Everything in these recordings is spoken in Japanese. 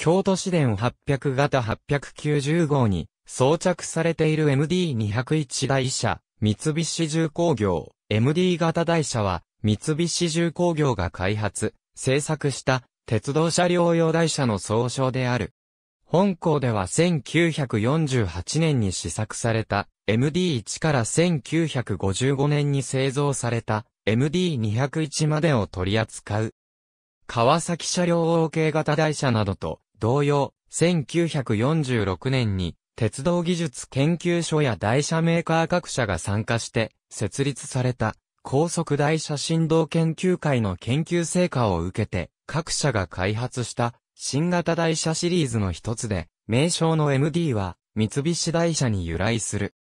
京都市電800型890号に装着されている MD201 台車、三菱重工業、MD 型台車は、三菱重工業が開発、製作した鉄道車両用台車の総称である。本校では1948年に試作された MD1 から1955年に製造された MD201 までを取り扱う。川崎車両 OK 型台車などと同様、1946年に、鉄道技術研究所や台車メーカー各社が参加して、設立された、高速台車振動研究会の研究成果を受けて、各社が開発した、新型台車シリーズの一つで、名称の MD は、三菱台車に由来する。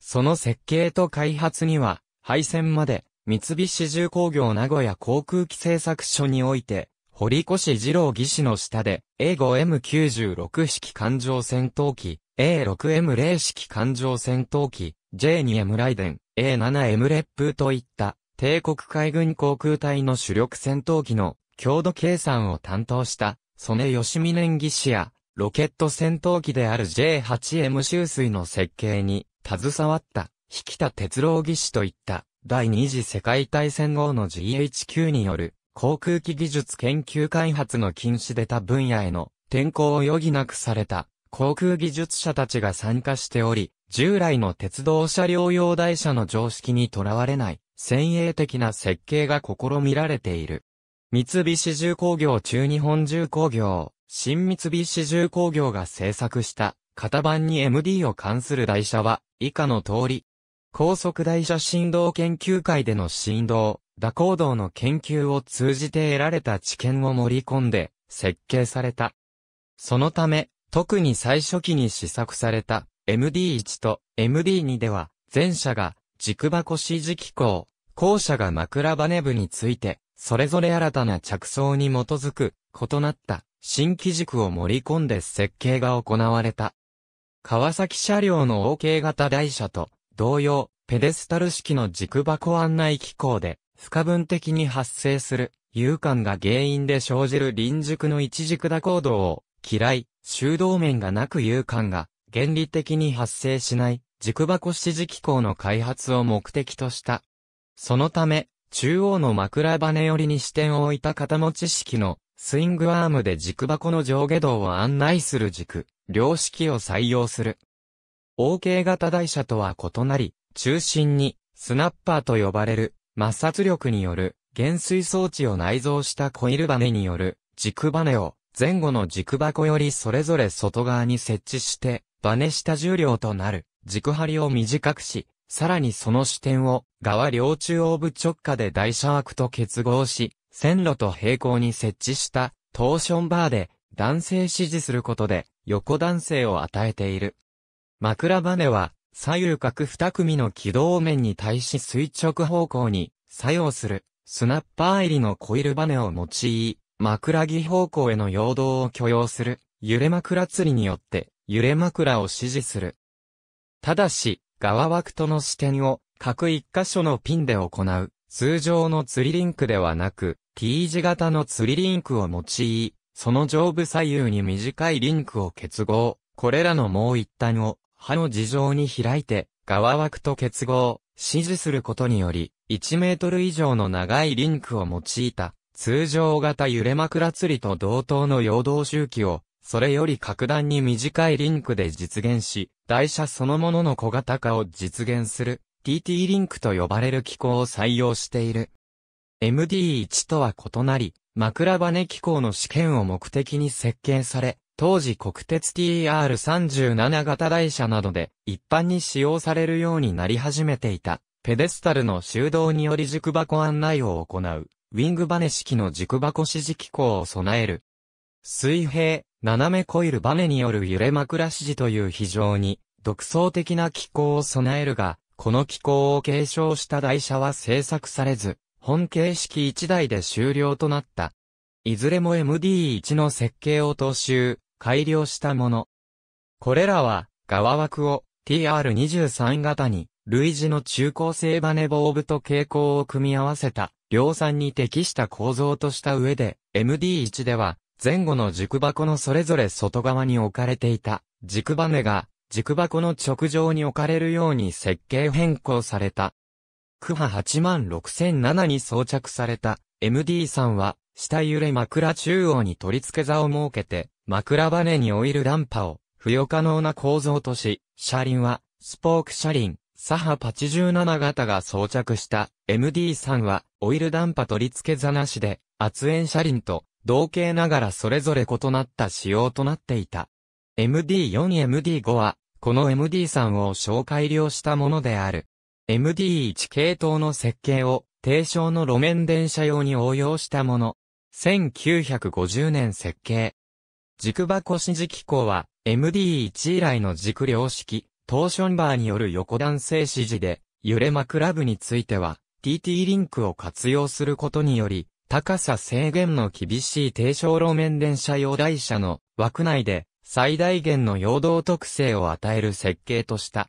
その設計と開発には、廃線まで、三菱重工業名古屋航空機製作所において、堀越二郎技師の下で、A5M96 式艦上戦闘機、A6M0 式艦上戦闘機、J2M ライデン、A7M 烈風といった帝国海軍航空隊の主力戦闘機の強度計算を担当した、曽根義美年技師や、ロケット戦闘機である J8M 周水の設計に携わった、引田哲郎技師といった、第二次世界大戦後の GHQ による航空機技術研究開発の禁止で他分野への転校を余儀なくされた航空技術者たちが参加しており、従来の鉄道車両用台車の常識にとらわれない先鋭的な設計が試みられている。三菱重工業中日本重工業、新三菱重工業が製作した型番に MD を関する台車は以下の通り、高速台車振動研究会での振動、蛇行動の研究を通じて得られた知見を盛り込んで設計された。そのため、特に最初期に試作された MD1 と MD2 では、前者が軸箱支持機構、後者が枕羽部について、それぞれ新たな着想に基づく異なった新機軸を盛り込んで設計が行われた。川崎車両の OK 型台車と同様、ペデスタル式の軸箱案内機構で不可分的に発生する、有感が原因で生じる臨熟の一軸打行動を、嫌い、修道面がなく有感が、原理的に発生しない、軸箱指示機構の開発を目的とした。そのため、中央の枕羽寄りに視点を置いた肩持ち式の、スイングアームで軸箱の上下動を案内する軸、両式を採用する。OK 型台車とは異なり、中心に、スナッパーと呼ばれる、摩擦力による減衰装置を内蔵したコイルバネによる軸バネを前後の軸箱よりそれぞれ外側に設置して、バネ下重量となる軸張りを短くし、さらにその支点を側両中央部直下で台車枠と結合し、線路と平行に設置したトーションバーで男性指示することで横男性を与えている。枕バネは左右角二組の軌道面に対し垂直方向に作用するスナッパー入りのコイルバネを用い、枕木方向への陽動を許容する揺れ枕釣りによって揺れ枕を支持する。ただし、側枠との視点を各一箇所のピンで行う通常の釣りリンクではなく T 字型の釣りリンクを用い、その上部左右に短いリンクを結合。これらのもう一端を刃の事情に開いて、側枠と結合、指示することにより、1メートル以上の長いリンクを用いた、通常型揺れ枕釣りと同等の陽動周期を、それより格段に短いリンクで実現し、台車そのものの小型化を実現する、TT リンクと呼ばれる機構を採用している。MD1 とは異なり、枕跳ね機構の試験を目的に設計され、当時国鉄 TR37 型台車などで一般に使用されるようになり始めていた、ペデスタルの修道により軸箱案内を行う、ウィングバネ式の軸箱指示機構を備える。水平、斜めコイルバネによる揺れ枕指示という非常に独創的な機構を備えるが、この機構を継承した台車は製作されず、本形式1台で終了となった。いずれも MD1 の設計を踏襲、改良したもの。これらは、側枠を TR23 型に、類似の中高性バネボーブと傾向を組み合わせた、量産に適した構造とした上で、MD1 では、前後の軸箱のそれぞれ外側に置かれていた、軸バネが、軸箱の直上に置かれるように設計変更された。クハ86007に装着された MD3 は、下揺れ枕中央に取り付け座を設けて、枕羽にオイルダンパを付与可能な構造とし、車輪はスポーク車輪、サハ87型が装着した MD3 はオイルダンパ取り付け座なしで圧縁車輪と同型ながらそれぞれ異なった仕様となっていた。MD4、MD5 はこの MD3 を小改良したものである。MD1 系統の設計を低床の路面電車用に応用したもの。1950年設計、軸箱指示機構は、MD1 以来の軸量式、トーションバーによる横断性指示で、揺れ枕部については、TT リンクを活用することにより、高さ制限の厳しい低床路面電車用台車の枠内で最大限の陽動特性を与える設計とした。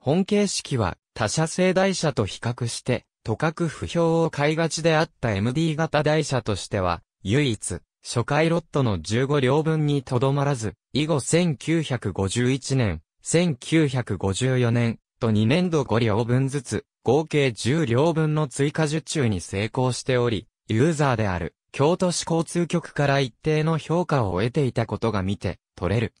本形式は他社製台車と比較して、とかく不評を買いがちであった MD 型台車としては、唯一、初回ロットの15両分にとどまらず、以後1951年、1954年と2年度5両分ずつ、合計10両分の追加受注に成功しており、ユーザーである京都市交通局から一定の評価を得ていたことが見て取れる。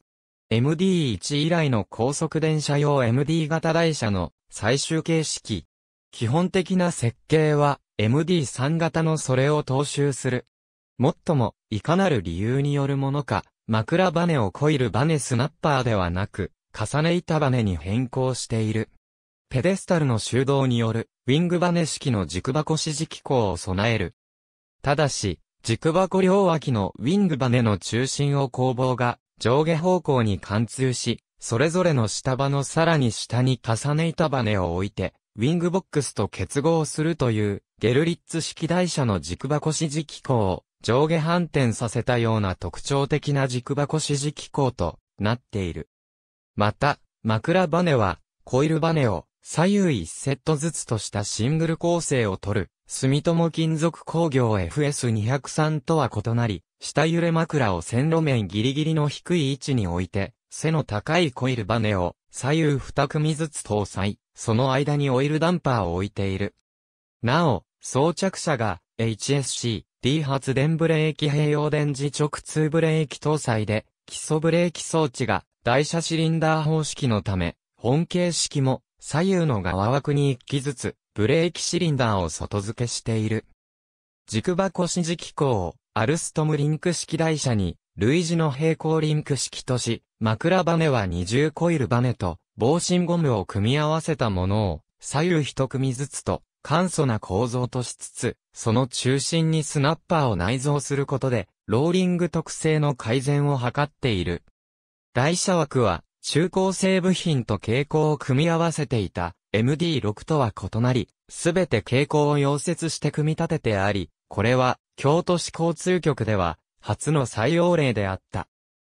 MD1 以来の高速電車用 MD 型台車の最終形式。基本的な設計は MD3 型のそれを踏襲するもっとも、いかなる理由によるものか、枕バネをコイルバネスナッパーではなく、重ね板バネに変更している。ペデスタルの修道による、ウィングバネ式の軸箱支持機構を備える。ただし、軸箱両脇のウィングバネの中心を工房が上下方向に貫通し、それぞれの下場のさらに下に重ね板バネを置いて、ウィングボックスと結合するという、ゲルリッツ式台車の軸箱支持機構を上下反転させたような特徴的な軸箱支持機構となっている。また、枕バネは、コイルバネを左右1セットずつとしたシングル構成を取る、住友金属工業 FS203 とは異なり、下揺れ枕を線路面ギリギリの低い位置に置いて、背の高いコイルバネを左右2組ずつ搭載、その間にオイルダンパーを置いている。なお、装着者が HSC D 発電ブレーキ併用電磁直通ブレーキ搭載で、基礎ブレーキ装置が台車シリンダー方式のため、本形式も左右の側枠に1機ずつブレーキシリンダーを外付けしている。軸箱指示機構をアルストムリンク式台車に類似の平行リンク式とし、枕バネは二重コイルバネと防振ゴムを組み合わせたものを左右一組ずつと簡素な構造としつつ、その中心にスナッパーを内蔵することで、ローリング特性の改善を図っている。台車枠は、中高生部品と傾向を組み合わせていた MD6 とは異なり、すべて傾向を溶接して組み立ててあり、これは京都市交通局では初の採用例であった。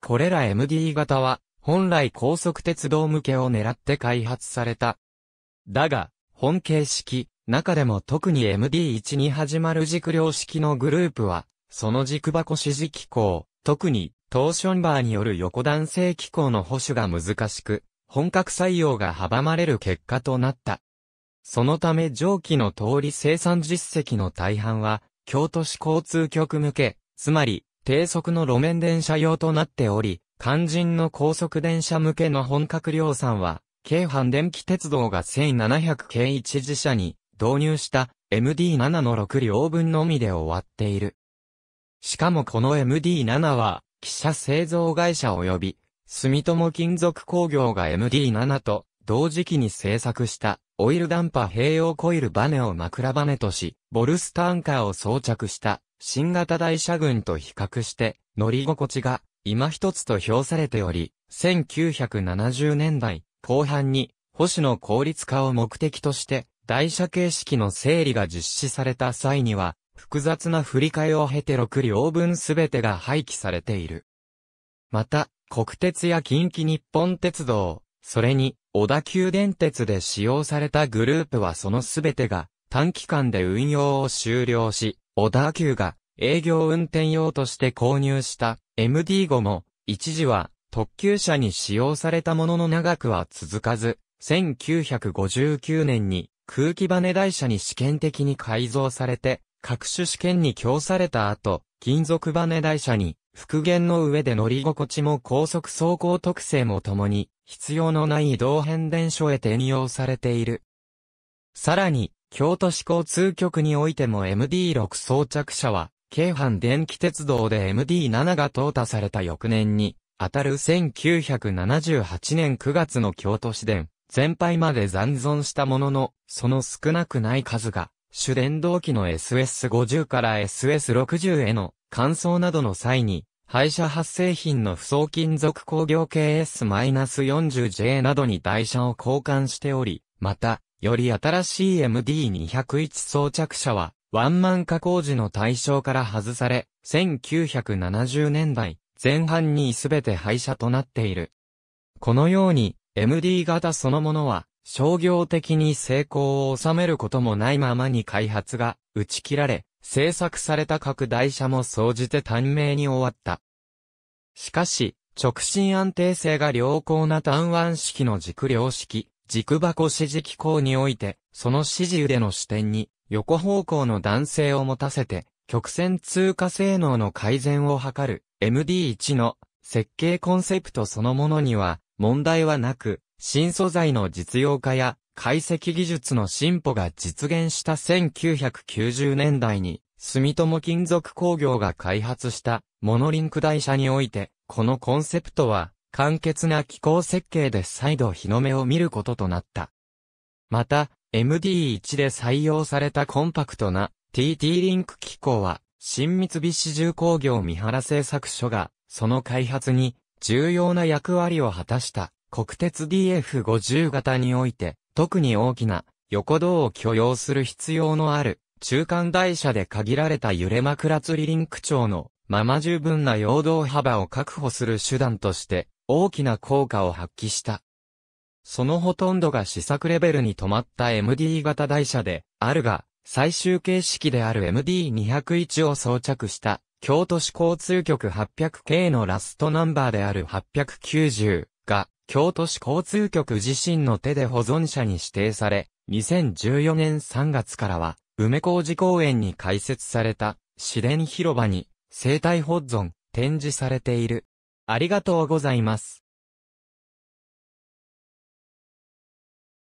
これら MD 型は本来高速鉄道向けを狙って開発された。だが、本形式、中でも特に MD1 に始まる軸量式のグループは、その軸箱支持機構、特にトーションバーによる横断性機構の保守が難しく、本格採用が阻まれる結果となった。そのため上記の通り生産実績の大半は、京都市交通局向け、つまり、低速の路面電車用となっており、肝心の高速電車向けの本格量産は、京阪電気鉄道が1700系一自社に導入した MD7 の6両分のみで終わっている。しかもこの MD7 は、汽車製造会社及び、住友金属工業が MD7 と同時期に製作したオイルダンパ併用コイルバネを枕バネとし、ボルスタンカーを装着した新型台車群と比較して乗り心地が今一つと評されており、1970年代後半に保守の効率化を目的として台車形式の整理が実施された際には、複雑な振り替えを経て6両分すべてが廃棄されている。また、国鉄や近畿日本鉄道、それに、小田急電鉄で使用されたグループはそのすべてが短期間で運用を終了し、小田急が営業運転用として購入した MD5 も一時は特急車に使用されたものの長くは続かず、1959年に空気バネ台車に試験的に改造されて、各種試験に供された後、金属バネ台車に復元の上で乗り心地も高速走行特性もともに必要のない移動変電所へ転用されている。さらに、京都市交通局においても MD6 装着車は、京阪電気鉄道で MD7 が淘汰された翌年に、当たる1978年9月の京都市電、全廃まで残存したものの、その少なくない数が、主電動機の SS50 から SS60 への乾燥などの際に、廃車発生品の不送金属工業系 S-40J などに台車を交換しており、また、より新しい MD201 装着車は、ワンマン加工時の対象から外され、1970年代前半に全て廃車となっている。このように、MD 型そのものは、商業的に成功を収めることもないままに開発が打ち切られ、制作された各台車も総じて短命に終わった。しかし、直進安定性が良好な単腕式の軸量式、軸箱指示機構において、その指示腕の視点に、横方向の弾性を持たせて、曲線通過性能の改善を図る、MD1 の設計コンセプトそのものには、問題はなく、新素材の実用化や解析技術の進歩が実現した1990年代に、住友金属工業が開発したモノリンク台車において、このコンセプトは、簡潔な機構設計で再度日の目を見ることとなった。また、MD1 で採用されたコンパクトな TT リンク機構は、新三菱重工業三原製作所が、その開発に重要な役割を果たした国鉄 DF50 型において、特に大きな横道を許容する必要のある中間台車で限られた揺れ枕釣りリンク長のまま十分な陽動幅を確保する手段として大きな効果を発揮した。そのほとんどが試作レベルに止まった MD 型台車であるが、最終形式である MD201 を装着した京都市交通局 800K のラストナンバーである890が、京都市交通局自身の手で保存者に指定され、2014年3月からは、梅小路公園に開設された、市電広場に、生態保存、展示されている。ありがとうございます。